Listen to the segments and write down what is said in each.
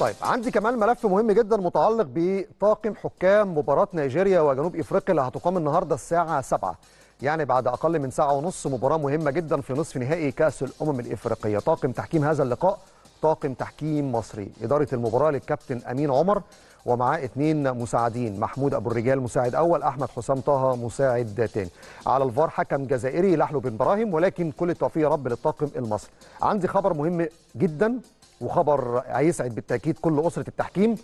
طيب عندي كمان ملف مهم جدا متعلق بطاقم حكام مباراة نيجيريا وجنوب افريقيا اللي هتقام النهارده الساعة 7 يعني بعد اقل من ساعة ونص مباراة مهمة جدا في نصف نهائي كأس الأمم الافريقية طاقم تحكيم هذا اللقاء طاقم تحكيم مصري إدارة المباراة للكابتن أمين عمر ومعاه اثنين مساعدين محمود أبو الرجال مساعد أول أحمد حسام طه مساعد تاني على الفار حكم جزائري لحلو بن براهيم ولكن كل التوفيق يا رب للطاقم المصري عندي خبر مهم جدا وخبر هيسعد بالتاكيد كل اسره التحكيم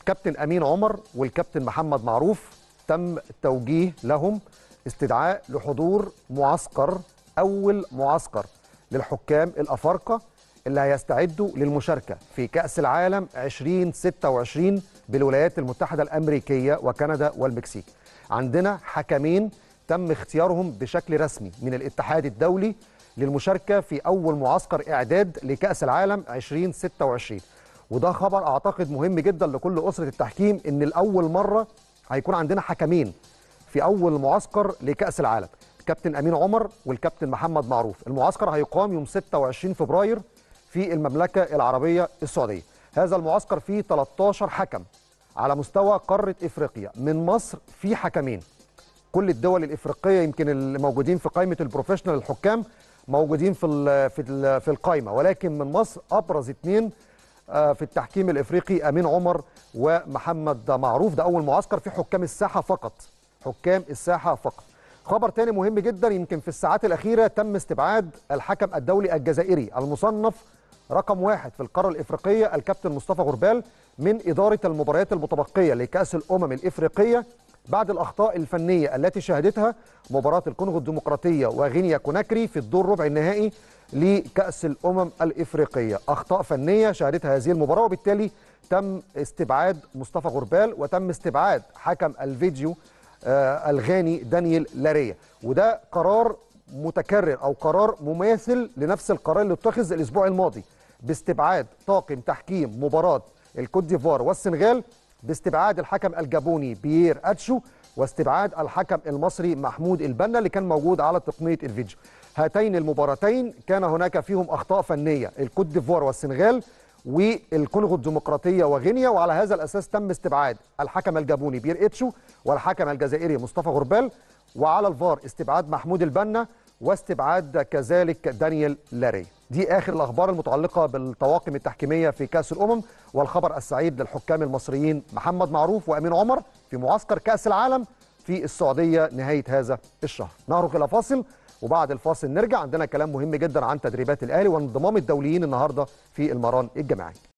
الكابتن امين عمر والكابتن محمد معروف تم توجيه لهم استدعاء لحضور معسكر اول معسكر للحكام الافارقه اللي هيستعدوا للمشاركه في كاس العالم 2026 بالولايات المتحده الامريكيه وكندا والمكسيك عندنا حكمين تم اختيارهم بشكل رسمي من الاتحاد الدولي للمشاركة في أول معسكر إعداد لكأس العالم 2026 وده خبر أعتقد مهم جدا لكل أسرة التحكيم إن الأول مرة هيكون عندنا حكمين في أول معسكر لكأس العالم الكابتن أمين عمر والكابتن محمد معروف المعسكر هيقام يوم 26 فبراير في المملكة العربية السعودية هذا المعسكر فيه 13 حكم على مستوى قارة إفريقيا من مصر في حكمين كل الدول الإفريقية يمكن اللي موجودين في قائمة البروفيشنال الحكام موجودين في ال في ال في القايمه ولكن من مصر ابرز اثنين آه، في التحكيم الافريقي امين عمر ومحمد معروف ده اول معسكر في حكام الساحه فقط حكام الساحه فقط خبر تاني مهم جدا يمكن في الساعات الاخيره تم استبعاد الحكم الدولي الجزائري المصنف رقم واحد في القاره الافريقيه الكابتن مصطفى غربال من اداره المباريات المتبقيه لكاس الامم الافريقيه بعد الأخطاء الفنية التي شهدتها مباراة الكونغو الديمقراطية وغينيا كوناكري في الدور ربع النهائي لكأس الأمم الإفريقية أخطاء فنية شهدتها هذه المباراة وبالتالي تم استبعاد مصطفى غربال وتم استبعاد حكم الفيديو آه، الغاني دانييل لاريا وده قرار متكرر أو قرار مماثل لنفس القرار اللي اتخذ الأسبوع الماضي باستبعاد طاقم تحكيم مباراة الكوت ديفوار والسنغال باستبعاد الحكم الجابوني بيير اتشو واستبعاد الحكم المصري محمود البنا اللي كان موجود على تقنيه الفيديو هاتين المباراتين كان هناك فيهم اخطاء فنيه الكوت ديفوار والسنغال والكونغو الديمقراطيه وغينيا وعلى هذا الاساس تم استبعاد الحكم الجابوني بيير اتشو والحكم الجزائري مصطفى غربال وعلى الفار استبعاد محمود البنا واستبعاد كذلك دانيال لاري دي آخر الأخبار المتعلقة بالطواقم التحكيمية في كأس الأمم والخبر السعيد للحكام المصريين محمد معروف وأمين عمر في معسكر كأس العالم في السعودية نهاية هذا الشهر نهرب إلى فاصل وبعد الفاصل نرجع عندنا كلام مهم جدا عن تدريبات الأهلي وانضمام الدوليين النهاردة في المران الجماعي